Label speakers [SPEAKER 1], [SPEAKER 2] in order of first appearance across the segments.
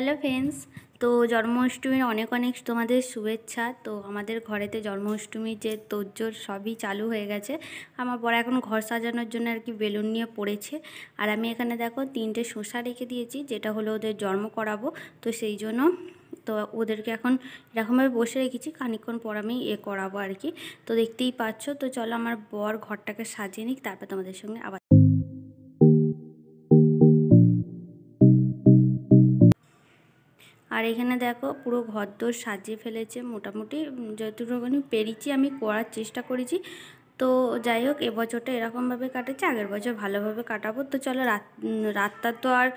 [SPEAKER 1] hello friends তো জন্মাষ্টমীর অনেক অনেক তোমাদের শুভেচ্ছা তো আমাদের ঘরেতে জন্মাষ্টমী যে তোজ্জোর সবই চালু হয়ে গেছে আমার বড় এখন ঘর সাজানোর জন্য আর কি বেলুন নিয়ে পড়েছে আর আমি এখানে দেখো তিনটে শসা রেখে দিয়েছি যেটা হলো ওদের জন্ম করাবো তো সেই জন্য তো ওদেরকে এখন এরকমভাবে বসে রেখেছি খানিক্ষণ পর আমি এ করাবো আর কি তো দেখতেই পাচ্ছ তো চলো আমার বর ঘরটাকে সাজিয়ে নিক তারপর তোমাদের সঙ্গে আবার আর এখানে দেখো পুরো ঘরদোর সাজিয়ে ফেলেছে মোটামুটি যতটুকু পেরেছি আমি করার চেষ্টা করেছি তো যাই হোক এবছরটা এরকমভাবে কাটেছে আগের বছর ভালোভাবে কাটাবো তো চলো রাত রাতটা তো আর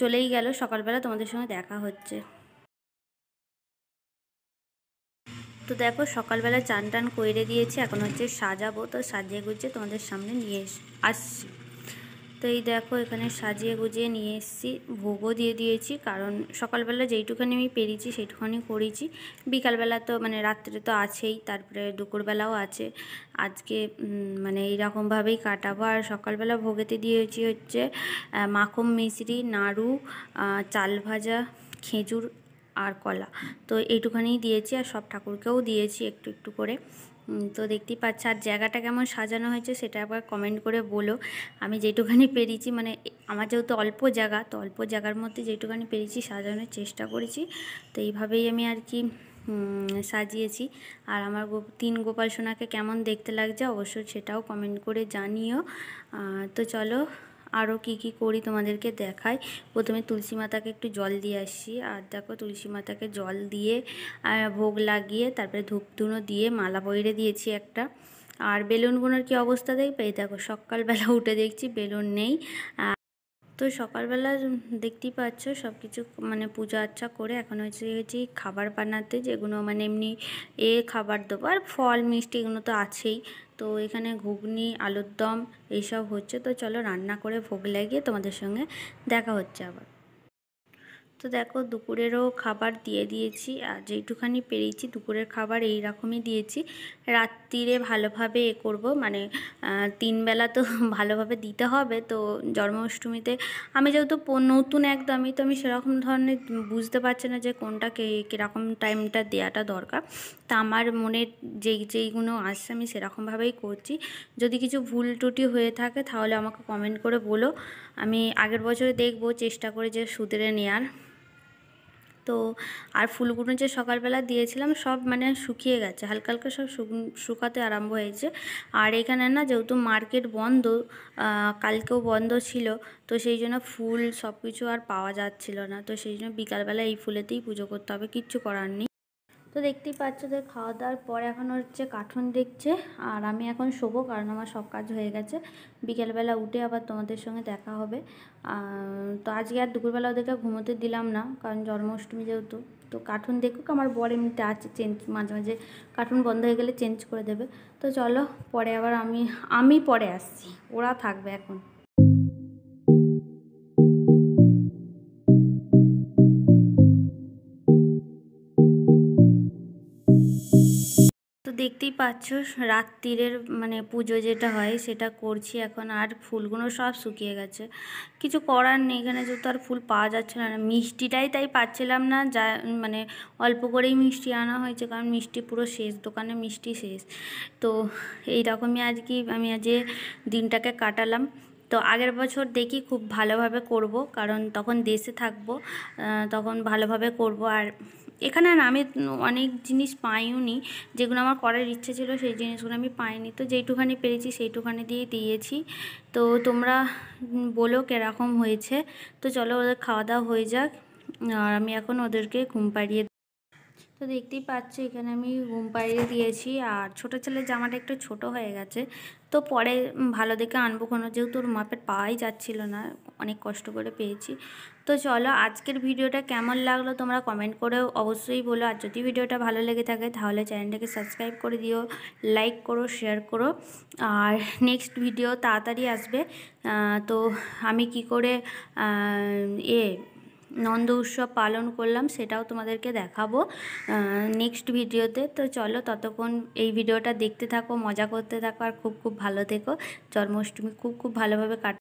[SPEAKER 1] চলেই গেল সকালবেলা তোমাদের সঙ্গে দেখা হচ্ছে তো দেখো সকালবেলা চান টান কইরে দিয়েছি এখন হচ্ছে সাজাবো তো সাজিয়ে গুছিয়ে তোমাদের সামনে নিয়ে আসছি তো এই দেখো এখানে সাজিয়ে গুজিয়ে নিয়ে এসেছি ভোগও দিয়ে দিয়েছি কারণ সকালবেলা যেইটুখানি আমি পেরেছি সেইটুখানি করেছি বিকালবেলা তো মানে রাত্রে তো আছেই তারপরে দুপুরবেলাও আছে আজকে মানে এইরকমভাবেই কাটাবো আর সকালবেলা ভোগেতে দিয়েছি হচ্ছে মাখন মিশ্রি নাড়ু চাল ভাজা খেজুর আর কলা তো এইটুখানি দিয়েছি আর সব ঠাকুরকেও দিয়েছি একটু একটু করে তো দেখতেই পাচ্ছ আর জায়গাটা কেমন সাজানো হয়েছে সেটা একবার কমেন্ট করে বলো আমি যেটুখানি পেরেছি মানে আমার যেহেতু অল্প জায়গা তো অল্প জায়গার মধ্যে যেটুখানি পেরেছি সাজানোর চেষ্টা করেছি তো এইভাবেই আমি আর কি সাজিয়েছি আর আমার তিন গোপাল সোনাকে কেমন দেখতে লাগছে অবশ্যই সেটাও কমেন্ট করে জানিও তো চলো আরও কি কি করি তোমাদেরকে দেখাই প্রথমে তুলসী মাতাকে একটু জল দিয়ে আসি আর দেখো তুলসী মাতাকে জল দিয়ে ভোগ লাগিয়ে তারপরে ধূপধুনো দিয়ে মালা বইরে দিয়েছি একটা আর বেলুনগুলোর কি অবস্থা দেখবে দেখো সকালবেলা উঠে দেখছি বেলুন নেই তো সকালবেলা দেখতেই পাচ্ছ সব কিছু মানে পূজা আর্চা করে এখন হচ্ছে হচ্ছে খাবার বানাতে যেগুলো মানে এমনি এ খাবার দেবো আর ফল মিষ্টি এগুলো তো আছেই তো এখানে ঘুগনি আলুর দম এইসব হচ্ছে তো চলো রান্না করে ভোগ লাগিয়ে তোমাদের সঙ্গে দেখা হচ্ছে আবার তো দেখো দুপুরেরও খাবার দিয়ে দিয়েছি আর যেটুখানি পেরেছি দুপুরের খাবার এই রকমই দিয়েছি রাত্রিরে ভালোভাবে এ করব মানে তিনবেলা তো ভালোভাবে দিতে হবে তো জন্মাষ্টমীতে আমি যেহেতু নতুন একদমই তো আমি সেরকম ধরনের বুঝতে পারছি না যে কোনটা কে কীরকম টাইমটা দেওয়াটা দরকার তা আমার মনের যেই যেইগুলো আসছে আমি সেরকমভাবেই করছি যদি কিছু ভুল টুটি হয়ে থাকে তাহলে আমাকে কমেন্ট করে বলো আমি আগের বছরে দেখব চেষ্টা করে যে সুদরে নেয়ার তো আর ফুলগুলো যে সকালবেলা দিয়েছিলাম সব মানে শুকিয়ে গেছে হালকা হালকা সব শুকাতে আরম্ভ হয়েছে আর এখানে না যেহেতু মার্কেট বন্ধ কালকেও বন্ধ ছিল তো সেই জন্য ফুল সব কিছু আর পাওয়া যাচ্ছিল না তো সেই জন্য বিকালবেলা এই ফুলেতেই পুজো করতে হবে কিচ্ছু করার নেই তো দেখতেই পাচ্ছ যে খাওয়া দাওয়ার পর এখন হচ্ছে কার্টুন দেখছে আর আমি এখন শোবো কারণ আমার সব কাজ হয়ে গেছে বিকেলবেলা উঠে আবার তোমাদের সঙ্গে দেখা হবে তো আজকে আর দুপুরবেলা ওদেরকে ঘুমোতে দিলাম না কারণ জন্মাষ্টমী যেহেতু তো কার্টুন দেখুক আমার বর এমনিতে আছে চেঞ্জ মাঝে মাঝে কার্টুন বন্ধ হয়ে গেলে চেঞ্জ করে দেবে তো চলো পরে আবার আমি আমি পরে আসছি ওরা থাকবে এখন দেখতেই পাচ্ছ রাত্রিরের মানে পুজো যেটা হয় সেটা করছি এখন আর ফুলগুলো সব শুকিয়ে গেছে কিছু করার নেই এখানে যেহেতু আর ফুল পাওয়া যাচ্ছে না মিষ্টিটাই তাই পাচ্ছিলাম না যা মানে অল্প করেই মিষ্টি আনা হয়েছে কারণ মিষ্টি পুরো শেষ দোকানে মিষ্টি শেষ তো এইরকমই আজকে আমি আজ দিনটাকে কাটালাম তো আগের বছর দেখি খুব ভালোভাবে করব কারণ তখন দেশে থাকব তখন ভালোভাবে করব আর এখানে আর আমি অনেক জিনিস পাইও নি যেগুলো আমার করার ইচ্ছে ছিল সেই জিনিসগুলো আমি পাইনি তো যেইটুখানি পেরেছি সেইটুখানি দিয়ে দিয়েছি তো তোমরা বলো কীরকম হয়েছে তো চলো ওদের খাওয়া দাওয়া হয়ে যাক আর আমি এখন ওদেরকে ঘুম পাড়িয়ে তো দেখতেই পাচ্ছি এখানে আমি ঘুম পাড়িয়ে দিয়েছি আর ছোটো ছেলের জামাটা একটু ছোট হয়ে গেছে তো পরে ভালো দেখে আনবো কোনো যেহেতু ওর মাপের পাওয়াই যাচ্ছিলো না অনেক কষ্ট করে পেয়েছি তো চলো আজকের ভিডিওটা কেমন লাগলো তোমরা কমেন্ট করে অবশ্যই বলো আর যদি ভিডিওটা ভালো লেগে থাকে তাহলে চ্যানেলটাকে সাবস্ক্রাইব করে দিও লাইক করো শেয়ার করো আর নেক্সট ভিডিও তাড়াতাড়ি আসবে তো আমি কি করে এ নন্দ উৎসব পালন করলাম সেটাও তোমাদেরকে দেখাবো নেক্সট ভিডিওতে তো চলো ততক্ষণ এই ভিডিওটা দেখতে থাকো মজা করতে থাকো আর খুব খুব ভালো থেকো জন্মাষ্টমী খুব খুব ভালোভাবে কাট